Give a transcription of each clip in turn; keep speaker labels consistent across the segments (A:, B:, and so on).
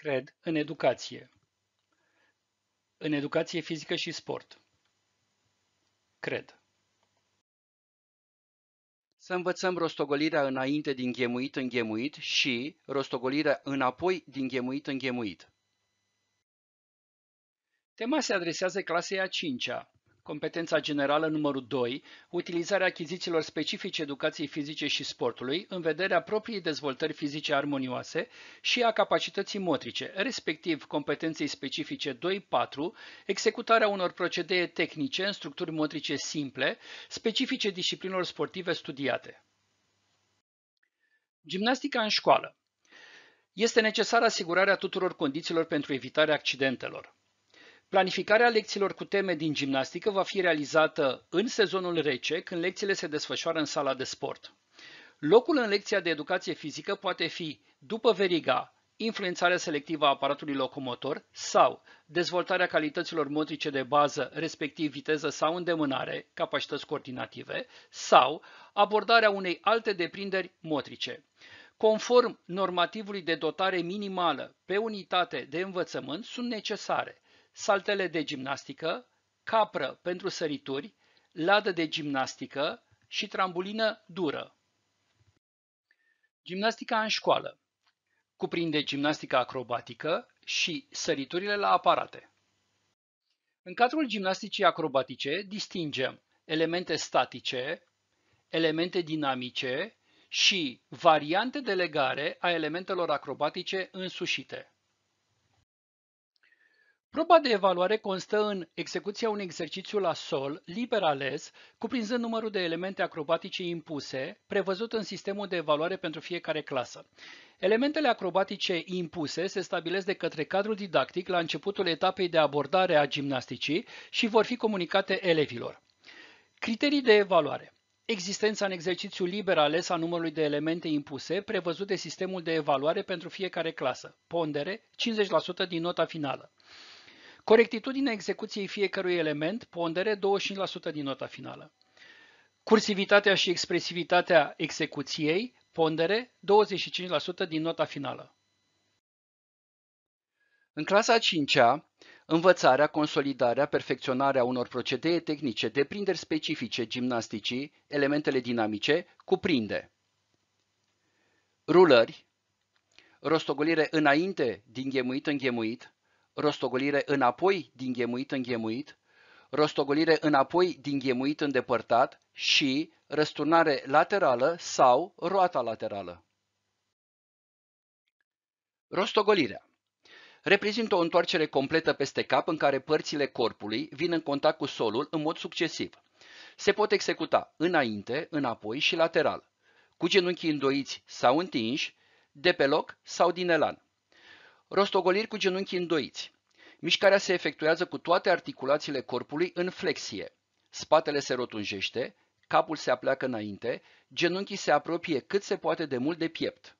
A: cred, în educație.
B: În educație fizică și sport. Cred.
A: Să învățăm rostogolirea înainte din ghemuit în ghemuit și rostogolirea înapoi din ghemuit în ghemuit.
B: Tema se adresează clasei a 5-a, Competența generală numărul 2, utilizarea achizițiilor specifice educației fizice și sportului în vederea propriei dezvoltări fizice armonioase și a capacității motrice, respectiv competenței specifice 2-4, executarea unor procedee tehnice în structuri motrice simple, specifice disciplinelor sportive studiate. Gimnastica în școală este necesară asigurarea tuturor condițiilor pentru evitarea accidentelor. Planificarea lecțiilor cu teme din gimnastică va fi realizată în sezonul rece, când lecțiile se desfășoară în sala de sport. Locul în lecția de educație fizică poate fi după veriga, influențarea selectivă a aparatului locomotor sau dezvoltarea calităților motrice de bază, respectiv viteză sau îndemânare, capacități coordinative, sau abordarea unei alte deprinderi motrice. Conform normativului de dotare minimală pe unitate de învățământ, sunt necesare saltele de gimnastică, capră pentru sărituri, ladă de gimnastică și trambulină dură. Gimnastica în școală cuprinde gimnastica acrobatică și săriturile la aparate. În cadrul gimnasticii acrobatice distingem elemente statice, elemente dinamice și variante de legare a elementelor acrobatice însușite. Proba de evaluare constă în execuția unui exercițiu la sol, liber ales, cuprinzând numărul de elemente acrobatice impuse, prevăzut în sistemul de evaluare pentru fiecare clasă. Elementele acrobatice impuse se stabilesc de către cadrul didactic la începutul etapei de abordare a gimnasticii și vor fi comunicate elevilor. Criterii de evaluare Existența în exercițiu liber ales a numărului de elemente impuse, prevăzut de sistemul de evaluare pentru fiecare clasă, pondere 50% din nota finală. Corectitudinea execuției fiecărui element, pondere 25% din nota finală. Cursivitatea și expresivitatea execuției, pondere 25% din nota finală.
A: În clasa a 5-a, învățarea, consolidarea, perfecționarea unor procedee tehnice, deprinderi specifice gimnasticii, elementele dinamice, cuprinde rulări, rostogolire înainte din ghemuit în ghemuit, rostogolire înapoi din ghemuit în ghemuit, rostogolire înapoi din ghemuit îndepărtat și răsturnare laterală sau roata laterală. Rostogolirea reprezintă o întoarcere completă peste cap în care părțile corpului vin în contact cu solul în mod succesiv. Se pot executa înainte, înapoi și lateral, cu genunchii îndoiți sau întinși, de pe loc sau din elan. Rostogoliri cu genunchii îndoiți. Mișcarea se efectuează cu toate articulațiile corpului în flexie. Spatele se rotunjește, capul se apleacă înainte, genunchii se apropie cât se poate de mult de piept.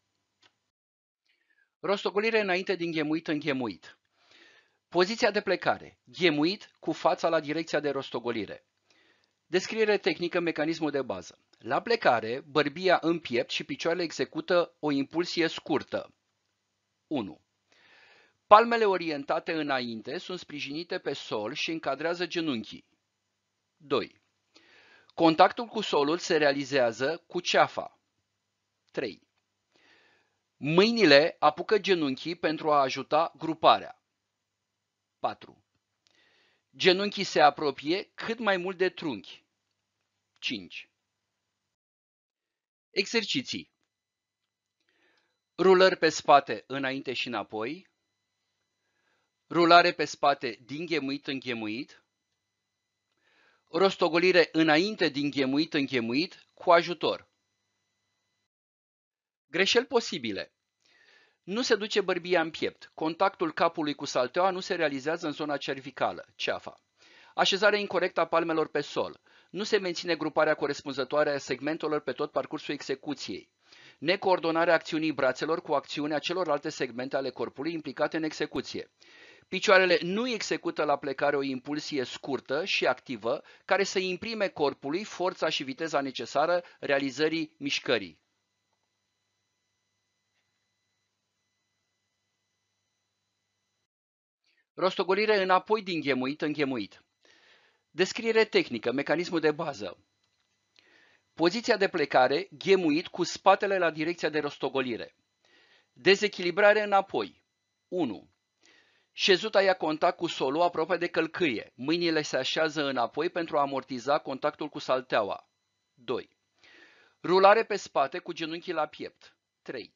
A: Rostogolire înainte din ghemuit în ghemuit. Poziția de plecare. Ghemuit cu fața la direcția de rostogolire. Descriere tehnică, mecanismul de bază. La plecare, bărbia în piept și picioarele execută o impulsie scurtă. 1. Palmele orientate înainte sunt sprijinite pe sol și încadrează genunchii. 2. Contactul cu solul se realizează cu ceafa. 3. Mâinile apucă genunchii pentru a ajuta gruparea. 4. Genunchii se apropie cât mai mult de trunchi. 5. Exerciții. Rulări pe spate, înainte și înapoi, rulare pe spate din ghemuit în ghemuit, rostogolire înainte din ghemuit în ghemuit cu ajutor. Greșeli posibile. Nu se duce bărbia în piept. Contactul capului cu salteaua nu se realizează în zona cervicală, ceafa. Așezarea incorrectă a palmelor pe sol. Nu se menține gruparea corespunzătoare a segmentelor pe tot parcursul execuției. Necoordonarea acțiunii brațelor cu acțiunea celorlalte segmente ale corpului implicate în execuție. Picioarele nu execută la plecare o impulsie scurtă și activă care să imprime corpului forța și viteza necesară realizării mișcării. Rostogolire înapoi din ghemuit în ghemuit. Descriere tehnică, mecanismul de bază. Poziția de plecare, ghemuit cu spatele la direcția de rostogolire. Dezechilibrare înapoi. 1. Șezuta ia contact cu solul aproape de călcâie. Mâinile se așează înapoi pentru a amortiza contactul cu salteaua. 2. Rulare pe spate cu genunchii la piept. 3.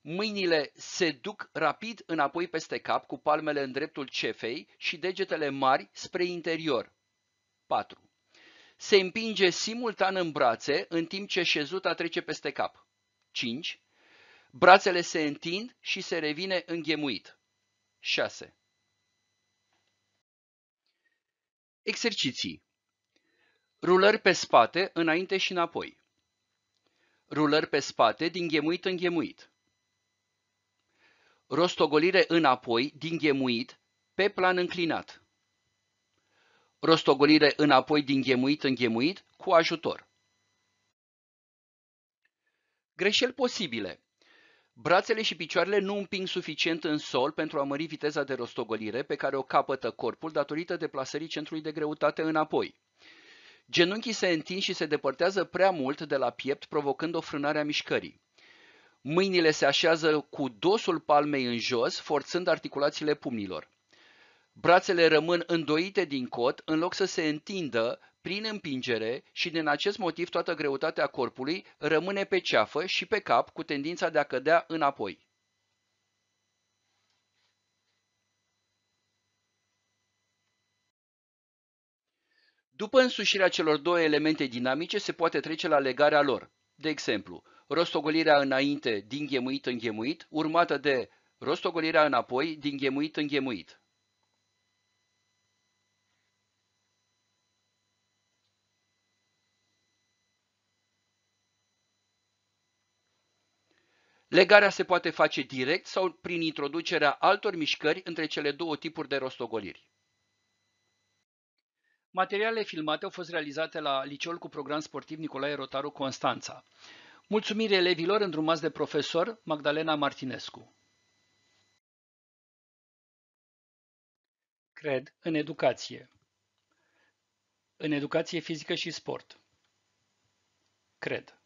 A: Mâinile se duc rapid înapoi peste cap cu palmele în dreptul cefei și degetele mari spre interior. 4. Se împinge simultan în brațe în timp ce șezuta trece peste cap. 5. Brațele se întind și se revine înghemuit. 6. Exerciții Rulări pe spate, înainte și înapoi. Rulări pe spate, din ghemuit în ghemuit. Rostogolire înapoi, din ghemuit, pe plan înclinat. Rostogolire înapoi, din ghemuit în ghemuit, cu ajutor. Greșeli posibile. Brațele și picioarele nu împing suficient în sol pentru a mări viteza de rostogolire pe care o capătă corpul datorită deplasării centrului de greutate înapoi. Genunchii se întind și se depărtează prea mult de la piept, provocând o frânare a mișcării. Mâinile se așează cu dosul palmei în jos, forțând articulațiile pumnilor. Brațele rămân îndoite din cot în loc să se întindă prin împingere și din acest motiv toată greutatea corpului rămâne pe ceafă și pe cap cu tendința de a cădea înapoi. După însușirea celor două elemente dinamice se poate trece la legarea lor. De exemplu, rostogolirea înainte din ghemuit în ghemuit, urmată de rostogolirea înapoi din ghemuit în ghemuit. Legarea se poate face direct sau prin introducerea altor mișcări între cele două tipuri de rostogoliri.
B: Materialele filmate au fost realizate la Liceul cu program sportiv Nicolae Rotaru Constanța. Mulțumire elevilor îndrumați de profesor Magdalena Martinescu. Cred în educație. În educație fizică și sport.
A: Cred.